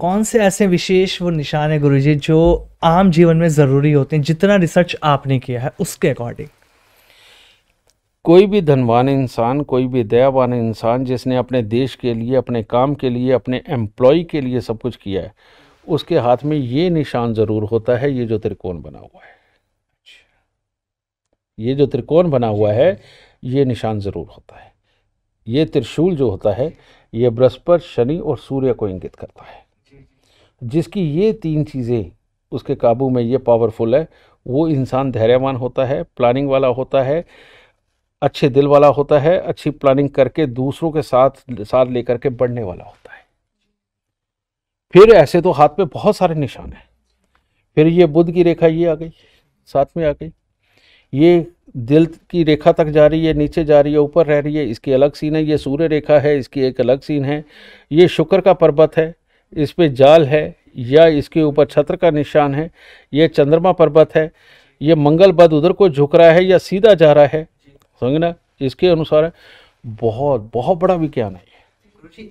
कौन से ऐसे विशेष वो निशान है गुरु जी जो आम जीवन में ज़रूरी होते हैं जितना रिसर्च आपने किया है उसके अकॉर्डिंग कोई भी धनवान इंसान कोई भी दयावान इंसान जिसने अपने देश के लिए अपने काम के लिए अपने एम्प्लॉय के लिए सब कुछ किया है उसके हाथ में ये निशान ज़रूर होता है ये जो त्रिकोण बना हुआ है ये जो त्रिकोण बना हुआ है ये निशान ज़रूर होता है ये त्रिशूल जो होता है ये बृहस्पति शनि और सूर्य को इंगित करता है जिसकी ये तीन चीज़ें उसके काबू में ये पावरफुल है वो इंसान धैर्यवान होता है प्लानिंग वाला होता है अच्छे दिल वाला होता है अच्छी प्लानिंग करके दूसरों के साथ साथ लेकर के बढ़ने वाला होता है फिर ऐसे तो हाथ में बहुत सारे निशान हैं फिर ये बुद्ध की रेखा ये आ गई साथ में आ गई ये दिल की रेखा तक जा रही है नीचे जा रही है ऊपर रह रही है इसकी अलग सीन है ये सूर्य रेखा है इसकी एक अलग सीन है ये शुक्र का पर्वत है इस पे जाल है या इसके ऊपर छत्र का निशान है यह चंद्रमा पर्वत है ये मंगल बद उधर को झुक रहा है या सीधा जा रहा है समझे ना इसके अनुसार बहुत बहुत बड़ा विज्ञान है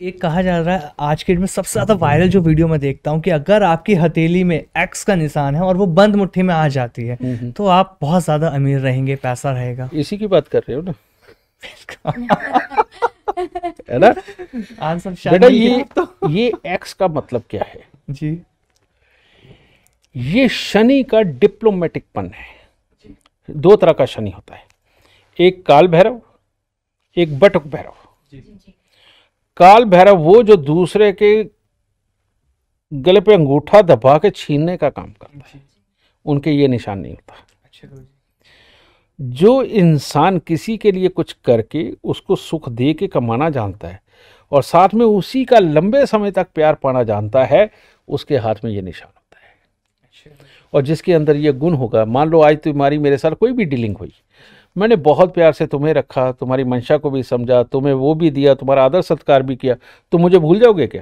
एक कहा जा रहा है आज के डेट में सबसे ज़्यादा वायरल जो वीडियो मैं देखता हूँ कि अगर आपकी हथेली में एक्स का निशान है और वो बंद मुट्ठी में आ जाती है हम्म, हम्म। तो आप बहुत ज़्यादा अमीर रहेंगे पैसा रहेगा इसी की बात कर रहे हो ना है ना आंसर बेटा ये तो ये एक्स का मतलब क्या है जी ये शनि का डिप्लोमेटिक पन है जी। दो तरह का शनि होता है एक काल भैरव एक बटुक भैरव काल भैरव वो जो दूसरे के गले पे अंगूठा दबा के छीनने का काम करता है उनके ये निशान नहीं होता अच्छा जो इंसान किसी के लिए कुछ करके उसको सुख दे के कमाना जानता है और साथ में उसी का लंबे समय तक प्यार पाना जानता है उसके हाथ में ये निशान होता है अच्छा। और जिसके अंदर ये गुण होगा मान लो आज तुम्हारी मेरे साथ कोई भी डीलिंग हुई मैंने बहुत प्यार से तुम्हें रखा तुम्हारी मंशा को भी समझा तुम्हें वो भी दिया तुम्हारा आदर सत्कार भी किया तुम तो मुझे भूल जाओगे क्या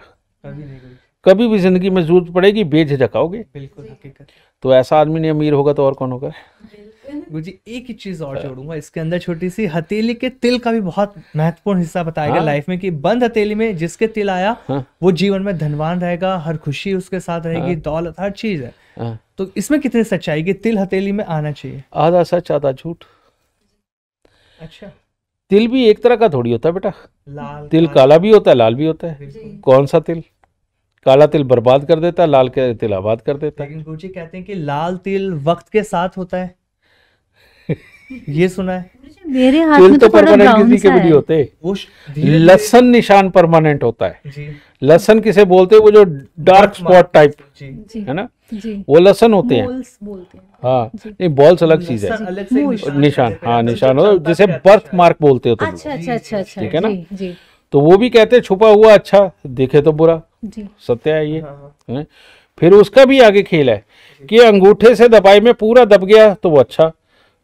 कभी भी जिंदगी में जरूरत पड़ेगी बेझ जकाओगे बिल्कुल तो ऐसा आदमी नहीं अमीर होगा तो और कौन होगा गुरु एक ही चीज और हाँ। जोड़ूंगा इसके अंदर छोटी सी हथेली के तिल का भी बहुत महत्वपूर्ण हिस्सा बताया गया लाइफ हाँ। में कि बंद हथेली में जिसके तिल आया हाँ। वो जीवन में धनवान रहेगा हर खुशी उसके साथ रहेगी दौलत हर चीज है तो इसमें कितनी सच्चाई की तिल हथेली में आना चाहिए आधा सच आधा झूठ अच्छा तिल भी एक तरह का थोड़ी होता है बेटा तिल काला भी होता है लाल भी होता है कौन सा तिल काला तिल बर्बाद कर देता है लाल के तिल आबाद कर देता है लेकिन गुरु जी कहते हैं कि लाल तिल वक्त के साथ होता है ये सुना है मेरे हाथ में तो, तो परमानेंट किसी के भी नहीं होते लसन निशान परमानेंट होता है लसन किसे बोलते हैं वो जो डार्क स्पॉट टाइप है ना वो लसन होते हैं हाँ नहीं बॉल्स अलग चीज है निशान हाँ अच्छा, निशान अच्छा, हो जिसे बर्थ अच्छा, मार्क बोलते हो तो ठीक है ना तो वो भी कहते हैं छुपा हुआ अच्छा दिखे तो बुरा सत्य है ये हाँ, हाँ। फिर उसका भी आगे खेल है कि अंगूठे से दबाई में पूरा दब गया तो वो अच्छा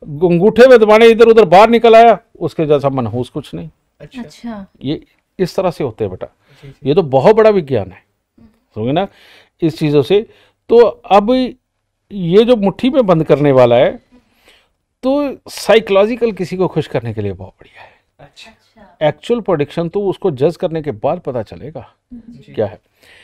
अंगूठे में दबाने इधर उधर बाहर निकल आया उसके जैसा मनहूस कुछ नहीं अच्छा।, अच्छा ये इस तरह से होते हैं बेटा ये तो बहुत बड़ा विज्ञान है समझे ना इस चीज़ों से तो अब ये जो मुट्ठी में बंद करने वाला है तो साइकोलॉजिकल किसी को खुश करने के लिए बहुत बढ़िया है अच्छा एक्चुअल अच्छा। प्रोडिक्शन तो उसको जज करने के बाद पता चलेगा क्या है